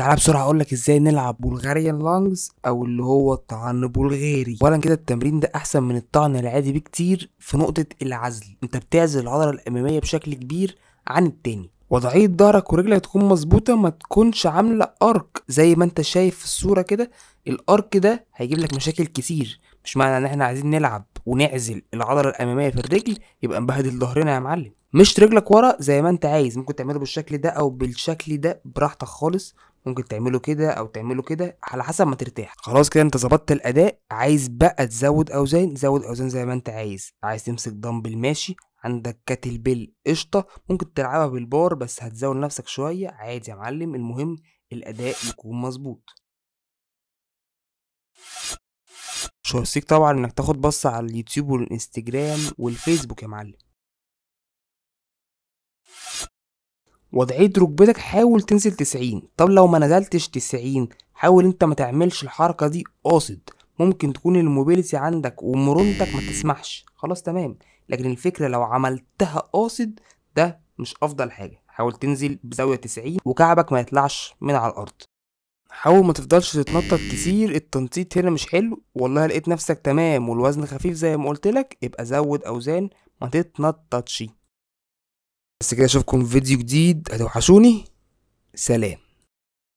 تعالى بسرعه اقول لك ازاي نلعب بلغاريان لانجز او اللي هو الطعن بلغاري اولا كده التمرين ده احسن من الطعن العادي بكتير في نقطه العزل انت بتعزل العضله الاماميه بشكل كبير عن التاني وضعية ظهرك ورجلك تكون مظبوطة ما تكونش عاملة أرك زي ما انت شايف في الصورة كده الأرك ده هيجيب لك مشاكل كتير مش معنى ان احنا عايزين نلعب ونعزل العضلة الأمامية في الرجل يبقى نبهدل ظهرنا يا معلم مش رجلك ورا زي ما انت عايز ممكن تعمله بالشكل ده او بالشكل ده براحتك خالص ممكن تعمله كده او تعمله كده على حسب ما ترتاح خلاص كده انت ظبطت الاداء عايز بقى تزود اوزان زود اوزان زي ما انت عايز عايز تمسك دمبل ماشي عندك كاتل بيل قشطه ممكن تلعبها بالبار بس هتزود نفسك شويه عادي يا معلم المهم الاداء يكون مظبوط شو طبعا انك تاخد بصه على اليوتيوب والانستجرام والفيسبوك يا معلم وضعيه ركبتك حاول تنزل 90 طب لو ما نزلتش 90 حاول انت ما تعملش الحركه دي قاصد ممكن تكون الموبيلتي عندك ومرونتك ما تسمحش خلاص تمام لكن الفكره لو عملتها قاصد ده مش افضل حاجه حاول تنزل بزاويه 90 وكعبك ما يطلعش من على الارض حاول ما تفضلش تتنطط كتير التنطيط هنا مش حلو والله لقيت نفسك تمام والوزن خفيف زي ما قلت لك زود اوزان ما تتنططش بس كده اشوفكم في فيديو جديد هتوحشوني سلام